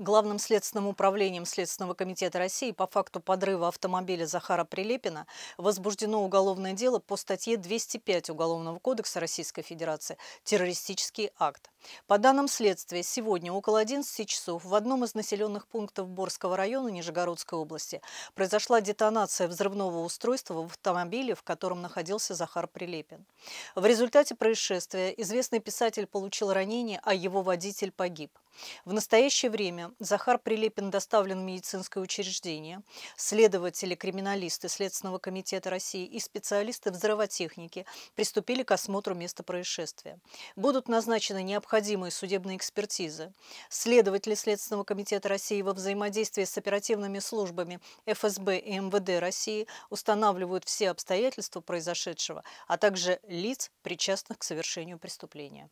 Главным следственным управлением Следственного комитета России по факту подрыва автомобиля Захара Прилепина возбуждено уголовное дело по статье 205 Уголовного кодекса Российской Федерации «Террористический акт». По данным следствия, сегодня около 11 часов в одном из населенных пунктов Борского района Нижегородской области произошла детонация взрывного устройства в автомобиле, в котором находился Захар Прилепин. В результате происшествия известный писатель получил ранение, а его водитель погиб. В настоящее время Захар Прилепин доставлен в медицинское учреждение. Следователи, криминалисты Следственного комитета России и специалисты взрывотехники приступили к осмотру места происшествия. Будут назначены необходимые судебные экспертизы. Следователи Следственного комитета России во взаимодействии с оперативными службами ФСБ и МВД России устанавливают все обстоятельства произошедшего, а также лиц, причастных к совершению преступления.